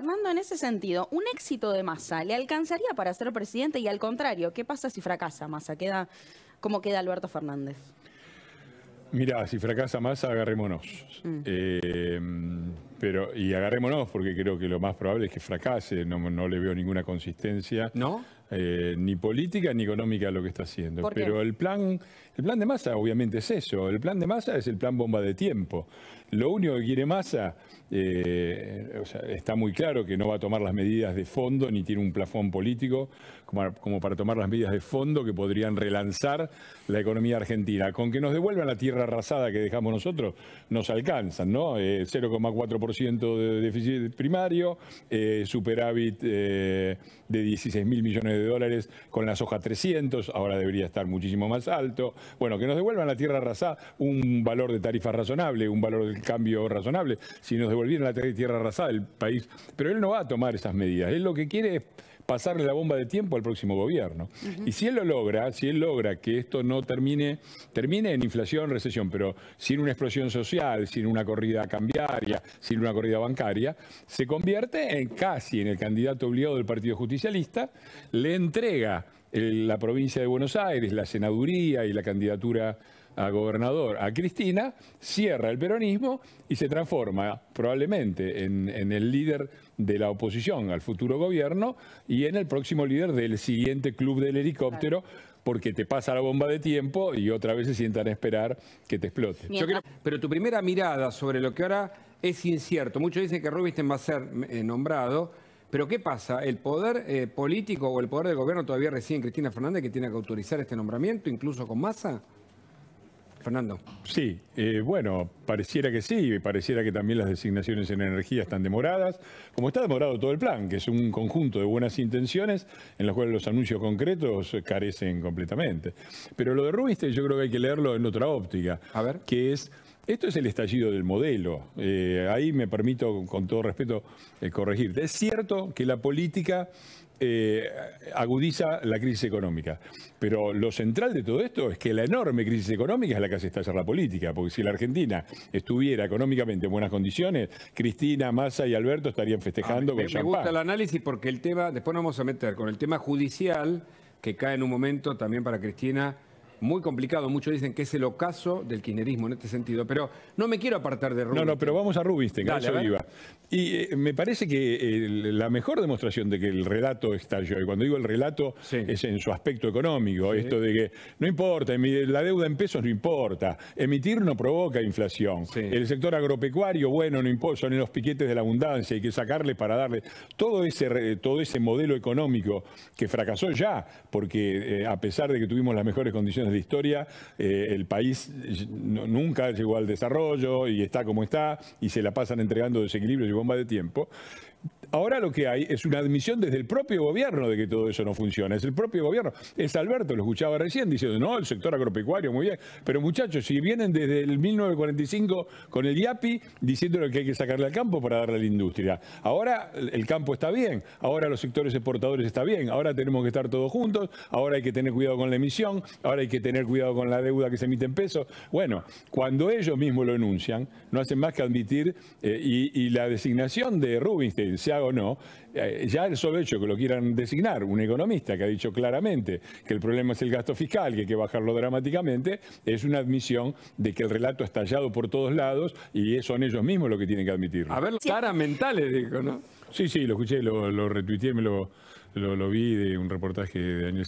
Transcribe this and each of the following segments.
Fernando, en ese sentido, ¿un éxito de Massa le alcanzaría para ser presidente? Y al contrario, ¿qué pasa si fracasa Massa? Queda, ¿Cómo queda Alberto Fernández? Mira, si fracasa Massa, agarrémonos. Mm. Em, pero, y agarrémonos, porque creo que lo más probable es que fracase. No, le veo ninguna consistencia. Eh, ni política ni económica a lo que está haciendo. Pero el plan el plan de masa obviamente es eso, el plan de masa es el plan bomba de tiempo. Lo único que quiere masa, eh, está muy claro que no va a tomar las medidas de fondo, ni tiene un plafón político como, para tomar las medidas de fondo que podrían relanzar la economía argentina. Con que nos devuelvan la tierra arrasada que dejamos nosotros, nos alcanzan, ¿no? 0,4% eh, de déficit primario, eh, superávit de 16 mil millones de dólares con la soja 300, ahora debería estar muchísimo más alto, bueno, que nos devuelvan la tierra arrasada un valor de tarifa razonable, un valor del cambio razonable. Si nos devolvieran la tierra arrasada, el país. Pero él no va a tomar esas medidas. Él lo que quiere es pasarle la bomba de tiempo al próximo gobierno. Y si él lo logra, si él logra que esto no termine, termine en inflación, recesión, pero sin una explosión social, sin una corrida cambiaria, sin una corrida bancaria, se convierte en casi en el candidato obligado del Partido Justicialista, le entrega la provincia de Buenos Aires, la senaduría y la candidatura a gobernador a Cristina, cierra el peronismo y se transforma probablemente en, el líder de la oposición al futuro gobierno y en el próximo líder del siguiente club del helicóptero. Porque te pasa la bomba de tiempo y otra vez se sientan a esperar que te explote. pero tu primera mirada sobre lo que ahora es incierto. Muchos dicen que Rubinstein va a ser eh, nombrado pero ¿qué pasa? El poder eh, político o el poder del gobierno todavía recibe en Cristina Fernández, que tiene que autorizar este nombramiento, incluso con masa. Fernando. Sí, eh, bueno, pareciera que sí, pareciera que también las designaciones en energía están demoradas, como está demorado todo el plan, que es un conjunto de buenas intenciones en las cuales los anuncios concretos carecen completamente. Pero lo de Rubinstein yo creo que hay que leerlo en otra óptica, A ver. que es esto es el estallido del modelo. Eh, ahí me permito, con todo respeto, eh, corregirte. Es cierto que la política eh, agudiza la crisis económica, pero lo central de todo esto es que la enorme crisis económica es la que hace estallar la política, porque si la Argentina estuviera económicamente en buenas condiciones, Cristina, Massa y Alberto estarían festejando ah, con champán. Me gusta el análisis porque el tema, después nos vamos a meter con el tema judicial, que cae en un momento también para Cristina muy complicado. Muchos dicen que es el ocaso del kirchnerismo en este sentido. Pero no me quiero apartar de Rubinstein. No, no, pero vamos a Rubinstein, Dale, eso Y eh, me parece que eh, la mejor demostración de que el relato está yo y cuando digo el relato es en su aspecto económico, esto de que no importa, la deuda en pesos no importa, emitir no provoca inflación. El sector agropecuario, bueno, no importa, son en los piquetes de la abundancia, hay que sacarle para darle. Todo ese, todo ese modelo económico que fracasó ya, porque eh, a pesar de que tuvimos las mejores condiciones de historia, eh, el país nunca llegó al desarrollo y está como está y se la pasan entregando desequilibrios y bomba de tiempo. Ahora lo que hay es una admisión desde el propio gobierno de que todo eso no funciona. Es el propio gobierno. Es Alberto, lo escuchaba recién, diciendo, no, el sector agropecuario, muy bien. Pero muchachos, si vienen desde el 1945 con el IAPI diciéndole que hay que sacarle al campo para darle a la industria. Ahora el campo está bien, ahora los sectores exportadores está bien, ahora tenemos que estar todos juntos, ahora hay que tener cuidado con la emisión, ahora hay que tener cuidado con la deuda que se emite en pesos. Bueno, cuando ellos mismos lo enuncian, no hacen más que admitir eh, y, y, la designación de Rubinstein, se ha o no, Eh, ya el solo hecho que lo quieran designar, un economista que ha dicho claramente que el problema es el gasto fiscal, que hay que bajarlo dramáticamente, es una admisión de que el relato ha estallado por todos lados y son ellos mismos los que tienen que admitirlo. A ver, cara mentales, digo, ¿no? Sí, sí, lo escuché, lo, lo retuiteé, me lo, lo, vi de un reportaje de Daniel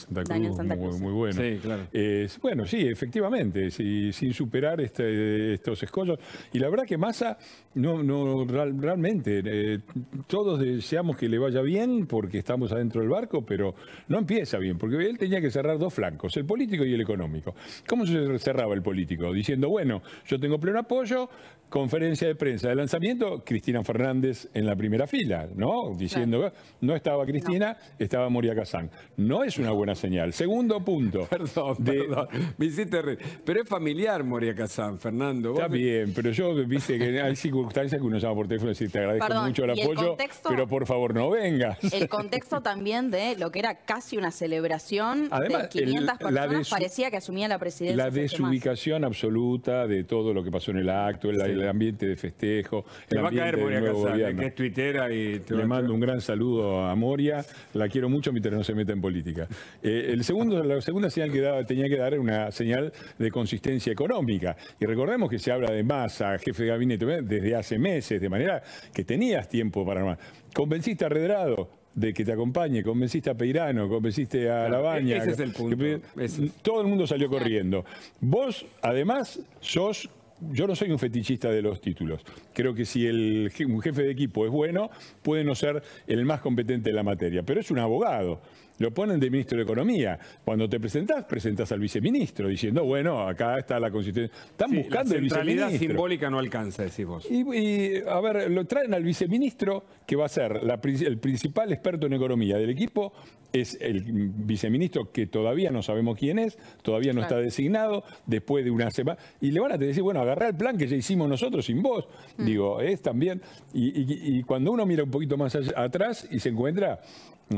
Santa Muy, bueno. Sí, bueno, sí, efectivamente, sin superar este, estos escollos. Y la verdad que Massa, no, no realmente, eh, todos deseamos que le vaya bien porque estamos adentro del barco, pero no empieza bien, porque él tenía que cerrar dos flancos, el político y el económico. ¿Cómo se cerraba el político? Diciendo, bueno, yo tengo pleno apoyo, conferencia de prensa de lanzamiento, Cristina Fernández en la primera fila, ¿no? Diciendo, no estaba Cristina, estaba Moria Kazán. No es una buena señal. Segundo punto. perdón, Pero es familiar Moria Kazán, Fernando. Está bien, pero yo, viste que hay circunstancias que uno llama por teléfono y te agradezco mucho el apoyo, pero por favor no venga. El contexto también de lo que era casi una celebración de 500 personas, parecía que asumía la presidencia. La este desubicación absoluta de todo lo que pasó en el acto, el, ambiente de festejo. el va que y... Le mando un gran saludo a Moria, la quiero mucho mientras no se meta en política. Eh, el segundo, la segunda señal que tenía que dar era una señal de consistencia económica. Y recordemos que se habla de masa, jefe de gabinete, desde hace meses, de manera que tenías tiempo para... Convenciste a de que te acompañe, convenciste a Peirano, convenciste a Labaña. E-, ese es el punto. todo el mundo salió corriendo. Vos, además, sos yo no soy un fetichista de los títulos. Creo que si un jefe de equipo es bueno, puede no ser el más competente en la materia, pero es un abogado. Lo ponen de ministro de Economía. Cuando te presentás, presentás al viceministro diciendo, bueno, acá está la Constitución Están buscando el viceministro. simbólica no alcanza, decís vos. Y, a ver, lo traen al viceministro que va a ser el principal experto en economía del equipo, es el viceministro que todavía no sabemos quién es, todavía no está designado, después de una semana. Y le van a decir, bueno, agarrá el plan que ya hicimos nosotros sin vos. Mm. Digo, es también. Y, cuando uno mira un poquito más atrás y se encuentra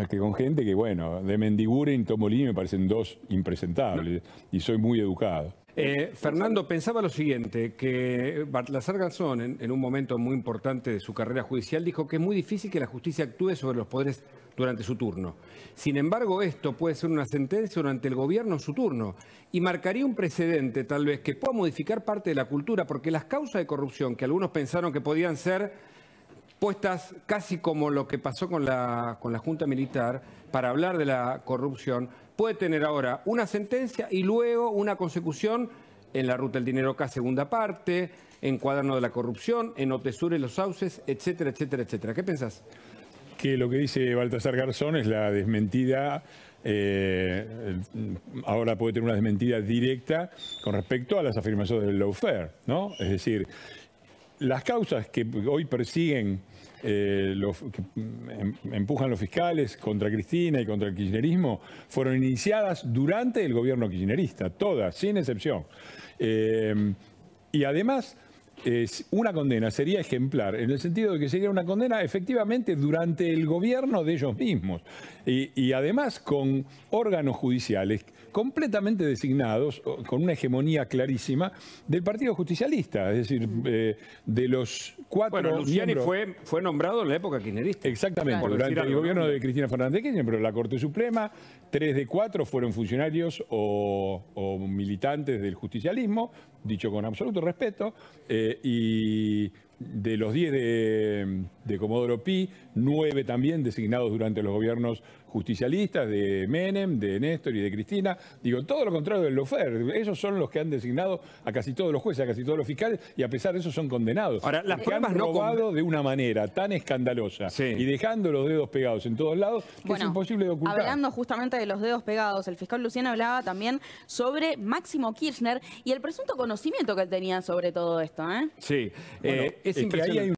que con gente que, bueno, de Mendigure y Tomolini me parecen dos impresentables y soy muy educado. Eh, Fernando, pensaba lo siguiente, que Baltasar Garzón, en, un momento muy importante de su carrera judicial, dijo que es muy difícil que la justicia actúe sobre los poderes durante su turno. Sin embargo, esto puede ser una sentencia durante el gobierno en su turno y marcaría un precedente tal vez que pueda modificar parte de la cultura, porque las causas de corrupción que algunos pensaron que podían ser puestas casi como lo que pasó con la, con la Junta Militar para hablar de la corrupción, puede tener ahora una sentencia y luego una consecución en la ruta del dinero K segunda parte, en cuaderno de la corrupción, en Otesur y los sauces, etcétera, etcétera, etcétera. ¿Qué pensás? Que lo que dice Baltasar Garzón es la desmentida eh, ahora puede tener una desmentida directa con respecto a las afirmaciones del lawfare, ¿no? Es decir, las causas que hoy persiguen, eh, los, em, empujan los fiscales contra Cristina y contra el kirchnerismo, fueron iniciadas durante el gobierno kirchnerista, todas, sin excepción. Em, y además, una condena sería ejemplar, en el sentido de que sería una condena efectivamente durante el gobierno de ellos mismos y además con órganos judiciales completamente designados, con una hegemonía clarísima, del Partido Justicialista, es decir, eh, de los cuatro. Bueno, Luciani fue, nombrado en la época kirchnerista. Exactamente, durante el gobierno de Cristina Fernández Kirchner, pero la Corte Suprema, tres de cuatro fueron funcionarios o, militantes del justicialismo, dicho con absoluto respeto, eh, y de los diez de, Comodoro Pi, nueve también designados durante los gobiernos justicialistas, de Menem, de Néstor y de Cristina. Digo, todo lo contrario del Lofer. ellos son los que han designado a casi todos los jueces, a casi todos los fiscales, y a pesar de eso son condenados. Ahora, las han robado de una manera tan escandalosa y dejando los dedos pegados en todos lados que es imposible de ocultar. Hablando justamente de los dedos pegados, el fiscal Luciano hablaba también sobre Máximo Kirchner y el presunto conocimiento que él tenía sobre todo esto. ¿eh? Sí, eh, es, que ahí hay,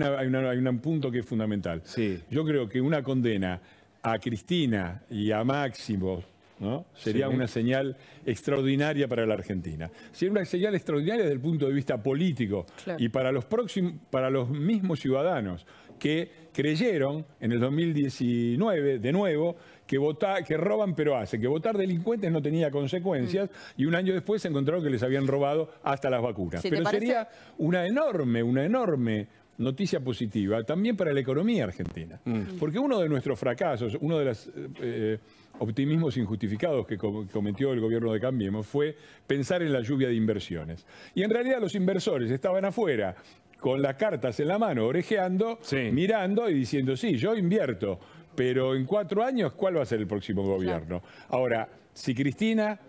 un punto que es fundamental. Yo creo que una condena a Cristina y a Máximo, ¿no? sería una señal extraordinaria para la Argentina. Sería una señal extraordinaria desde el punto de vista político y para los, próximos, para los mismos ciudadanos que creyeron en el 2019, de nuevo, que, vota, que roban pero hacen, que votar delincuentes no tenía consecuencias mm. y un año después se encontraron que les habían robado hasta las vacunas. pero sería una enorme, una enorme noticia positiva también para la economía argentina. Mm. Mm. Porque uno de nuestros fracasos, uno de los eh, eh, optimismos injustificados que cometió el gobierno de Cambiemos fue pensar en la lluvia de inversiones. Y en realidad los inversores estaban afuera con las cartas en la mano, orejeando, mirando y diciendo, sí, yo invierto, pero en cuatro años, ¿cuál va a ser el próximo gobierno? Ahora, si Cristina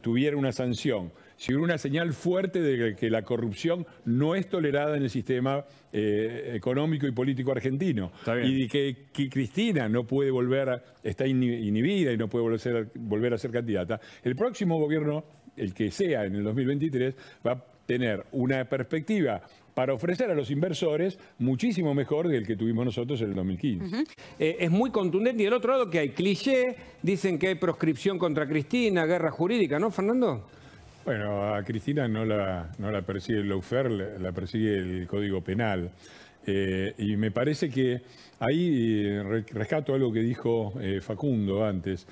tuviera una sanción si una señal fuerte de que la corrupción no es tolerada en el sistema eh, económico y político argentino. Y que, Cristina no puede volver, está inhibida y no puede volver a, ser, candidata. El próximo gobierno, el que sea en el 2023, va a tener una perspectiva para ofrecer a los inversores muchísimo mejor del que tuvimos nosotros en el 2015. Eh, es muy contundente. Y del otro lado que hay cliché, dicen que hay proscripción contra Cristina, guerra jurídica, ¿no, Fernando? Bueno, a Cristina no la, persigue el Laufer, la persigue el Código Penal. Eh, y me parece que ahí eh, rescato algo que dijo eh, Facundo antes,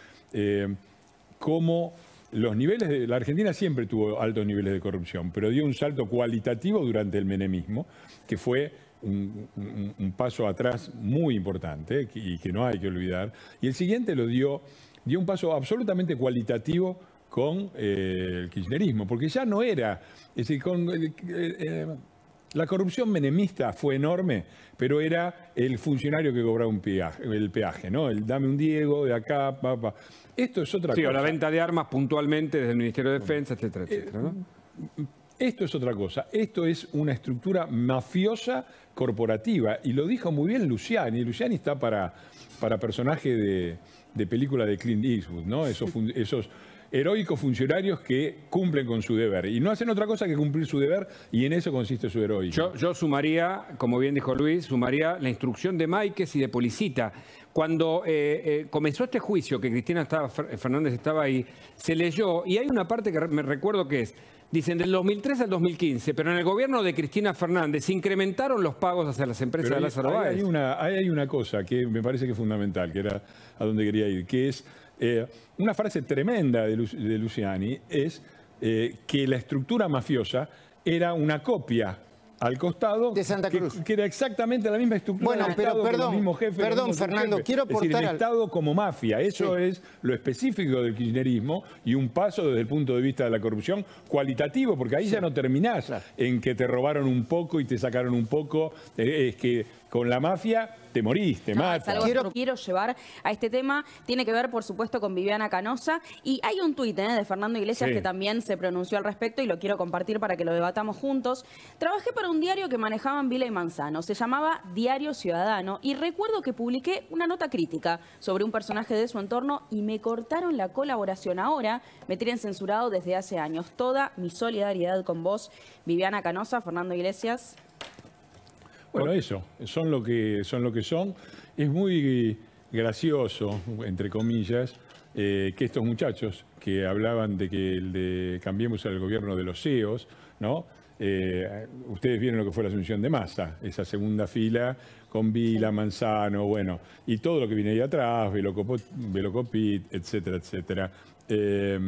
Como los niveles de la Argentina siempre tuvo altos niveles de corrupción, pero dio un salto cualitativo durante el menemismo, que fue un, un paso atrás muy importante y que no hay que olvidar. Y el siguiente lo dio, dio un paso absolutamente cualitativo con eh, el kirchnerismo, porque ya no era, es decir, con, eh, eh, la corrupción menemista fue enorme, pero era el funcionario que cobraba un peaje, el peaje, ¿no? El dame un Diego de acá, papá. Esto es otra cosa. Sí, o la venta de armas puntualmente desde el Ministerio de Defensa, etcétera, etcétera, Esto es otra cosa. Esto es una estructura mafiosa corporativa. Y lo dijo muy bien Luciani. Luciani está para, para personaje de, película de Clint Eastwood, ¿no? Esos, esos heroicos funcionarios que cumplen con su deber y no hacen otra cosa que cumplir su deber y en eso consiste su heroísmo. Yo, sumaría, como bien dijo Luis, sumaría la instrucción de Maikes y de Policita. Cuando eh, eh, comenzó este juicio, que Cristina Fernández estaba ahí, se leyó, y hay una parte que me recuerdo que es, Dicen del 2003 al 2015, pero en el gobierno de Cristina Fernández incrementaron los pagos hacia las empresas de Lázaro Hay una, cosa que me parece que es fundamental, que era a donde quería ir, que es eh, una frase tremenda de, Luciani, es eh, que la estructura mafiosa era una copia al costado. De Santa Cruz. Que, era exactamente la misma estructura del pero Estado, perdón, Perdón, Fernando, quiero aportar. el Estado como mafia. Eso es lo específico del kirchnerismo y un paso desde el punto de vista de la corrupción cualitativo, porque ahí ya no terminás en que te robaron un poco y te sacaron un poco. Eh, es que con la mafia te morís, te algo quiero... que quiero llevar a este tema. Tiene que ver, por supuesto, con Viviana Canosa. Y hay un tuit ¿eh? de Fernando Iglesias que también se pronunció al respecto y lo quiero compartir para que lo debatamos juntos. Trabajé para un diario que manejaban Vila y Manzano. Se llamaba Diario Ciudadano. Y recuerdo que publiqué una nota crítica sobre un personaje de su entorno y me cortaron la colaboración. Ahora me tienen censurado desde hace años. Toda mi solidaridad con vos, Viviana Canosa, Fernando Iglesias. Bueno, eso, son lo que son. Lo que son. Es muy gracioso, entre comillas, eh, que estos muchachos que hablaban de que el de cambiemos al gobierno de los CEOs, ¿no? Eh, ustedes vieron lo que fue la asunción de masa, esa segunda fila con Vila, Manzano, bueno, y todo lo que viene ahí atrás, Velocopit, etcétera, etcétera. Eh,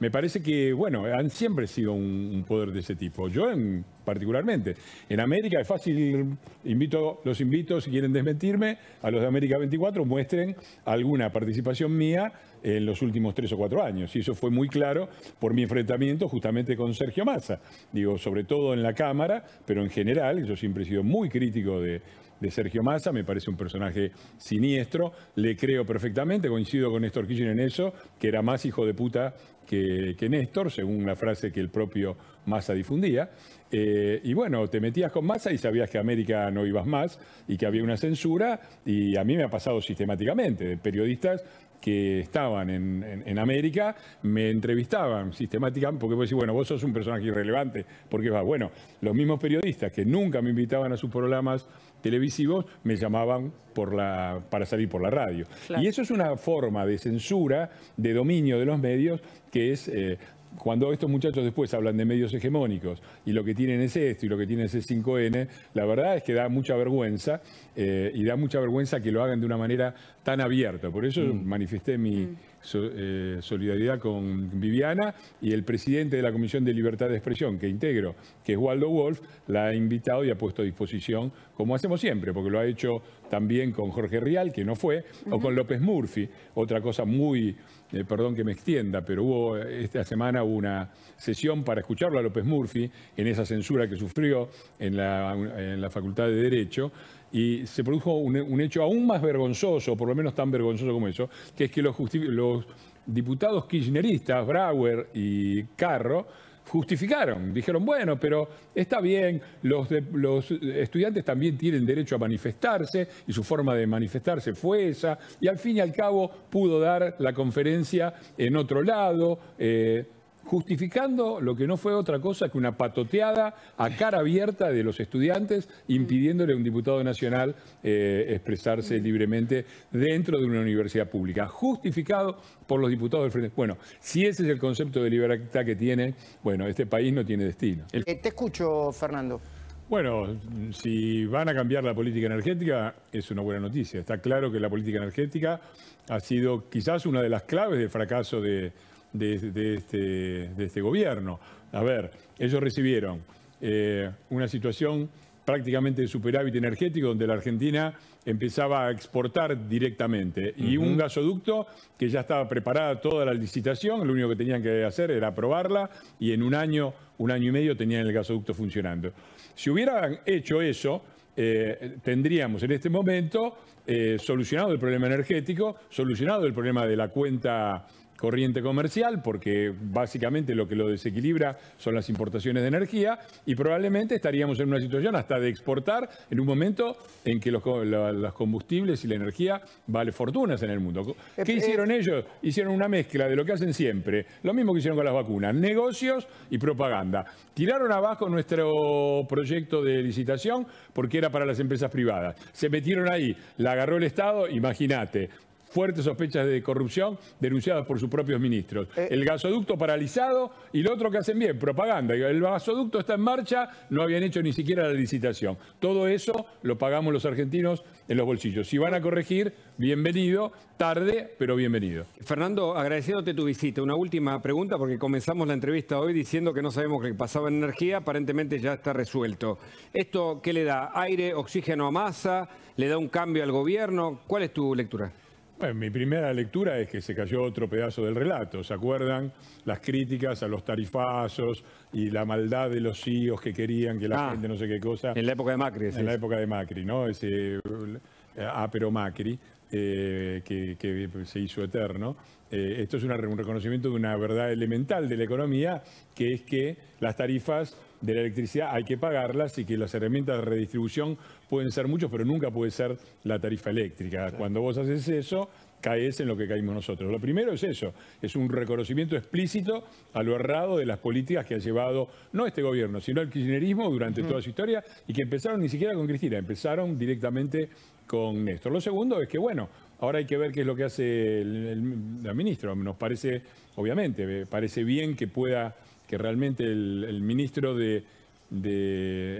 me parece que, bueno, han siempre sido un, poder de ese tipo. Yo en, particularmente. En América es fácil, invito, los invito, si quieren desmentirme, a los de América 24 muestren alguna participación mía en los últimos tres o cuatro años. Y eso fue muy claro por mi enfrentamiento justamente con Sergio Massa. Digo, sobre todo en la Cámara, pero en general, yo siempre he sido muy crítico de, de Sergio Massa, me parece un personaje siniestro, le creo perfectamente, coincido con Néstor Kirchner en eso, que era más hijo de puta que, Néstor, según la frase que el propio Massa difundía. Eh, y bueno, te metías con Massa y sabías que a América no ibas más y que había una censura. Y a mí me ha pasado sistemáticamente de periodistas que estaban en, América me entrevistaban sistemáticamente, porque vos decís, bueno, vos sos un personaje irrelevante, porque va, bueno, los mismos periodistas que nunca me invitaban a sus programas televisivos me llamaban por la, para salir por la radio. Y eso es una forma de censura, de dominio de los medios, que es... Eh, cuando estos muchachos después hablan de medios hegemónicos y lo que tienen es esto y lo que tienen es 5N, la verdad es que da mucha vergüenza eh, y da mucha vergüenza que lo hagan de una manera tan abierto. Por eso mm. manifesté mi mm. eh, solidaridad con Viviana y el presidente de la Comisión de Libertad de Expresión que integro, que es Waldo Wolf, la ha invitado y ha puesto a disposición, como hacemos siempre, porque lo ha hecho también con Jorge Rial, que no fue, o con López Murphy. Otra cosa muy, eh, perdón que me extienda, pero hubo eh, esta semana una sesión para escucharlo a López Murphy en esa censura que sufrió en la, en la Facultad de Derecho. Y se produjo un, hecho aún más vergonzoso, por lo menos tan vergonzoso como eso, que es que los, diputados kirchneristas, Brauer y Carro, justificaron, dijeron, bueno, pero está bien, los, estudiantes también tienen derecho a manifestarse y su forma de manifestarse fue esa, y al fin y al cabo pudo dar la conferencia en otro lado. Eh, justificando lo que no fue otra cosa que una patoteada a cara abierta de los estudiantes, impidiéndole a un diputado nacional eh, expresarse libremente dentro de una universidad pública, justificado por los diputados del Frente. Bueno, si ese es el concepto de libertad que tiene, bueno, este país no tiene destino. Eh, te escucho, Fernando. Bueno, si van a cambiar la política energética, es una buena noticia. Está claro que la política energética ha sido quizás una de las claves del fracaso de, este, de, este, gobierno. A ver, ellos recibieron eh, una situación prácticamente de superávit energético, donde la Argentina empezaba a exportar directamente. Y un gasoducto que ya estaba preparada toda la licitación, lo único que tenían que hacer era aprobarla y en un año, un año y medio tenían el gasoducto funcionando. Si hubieran hecho eso, eh, tendríamos en este momento eh, solucionado el problema energético, solucionado el problema de la cuenta corriente comercial, porque básicamente lo que lo desequilibra son las importaciones de energía, y probablemente estaríamos en una situación hasta de exportar en un momento en que los, combustibles y la energía vale fortunas en el mundo. Eh, ¿Qué eh, hicieron ellos? Hicieron una mezcla de lo que hacen siempre, lo mismo que hicieron con las vacunas, negocios y propaganda. Tiraron abajo nuestro proyecto de licitación porque era para las empresas privadas. Se metieron ahí, la agarró el Estado, imagínate, fuertes sospechas de corrupción denunciadas por sus propios ministros. Eh. el gasoducto paralizado y lo otro que hacen bien, propaganda. El gasoducto está en marcha, no habían hecho ni siquiera la licitación. Todo eso lo pagamos los argentinos en los bolsillos. Si van a corregir, bienvenido, tarde, pero bienvenido. Fernando, agradeciéndote tu visita. Una última pregunta, porque comenzamos la entrevista hoy diciendo que no sabemos qué pasaba en energía, aparentemente ya está resuelto. ¿Esto qué le da? ¿Aire, oxígeno a masa? ¿Le da un cambio al gobierno? ¿Cuál es tu lectura? mi primera lectura es que se cayó otro pedazo del relato. ¿Se acuerdan? Las críticas a los tarifazos y la maldad de los CIOs e que querían que la ah, gente no sé qué cosa. En la época de Macri. En la época de Macri, ¿no? Ese, eh, ah, pero Macri. Eh, que, se hizo eterno. Eh, esto es un reconocimiento de una verdad elemental de la economía, que es que las tarifas de la electricidad hay que pagarlas y que las herramientas de redistribución pueden ser muchos, pero nunca puede ser la tarifa eléctrica. Cuando vos haces eso, caes en lo que caímos nosotros. Lo primero es eso, es un reconocimiento explícito a lo errado de las políticas que ha llevado no este gobierno, sino el kirchnerismo durante toda su historia y que empezaron ni siquiera con Cristina, empezaron directamente con Néstor. Lo segundo es que, bueno, ahora hay que ver qué es lo que hace el, el ministro. Nos parece, obviamente, parece bien que pueda que realmente el, ministro de,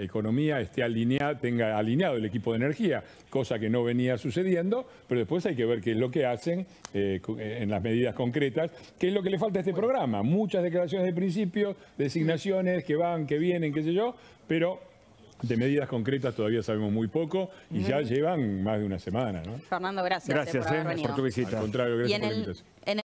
Economía esté alineado, tenga alineado el equipo de energía, cosa que no venía sucediendo, pero después hay que ver qué es lo que hacen eh, eh, en las medidas concretas, qué es lo que le falta a este programa. Muchas declaraciones de principio, designaciones que van, que vienen, qué sé yo, pero de medidas concretas todavía sabemos muy poco y ya llevan más de una semana. Fernando, gracias. Eh, gracias eh, por, tu visita.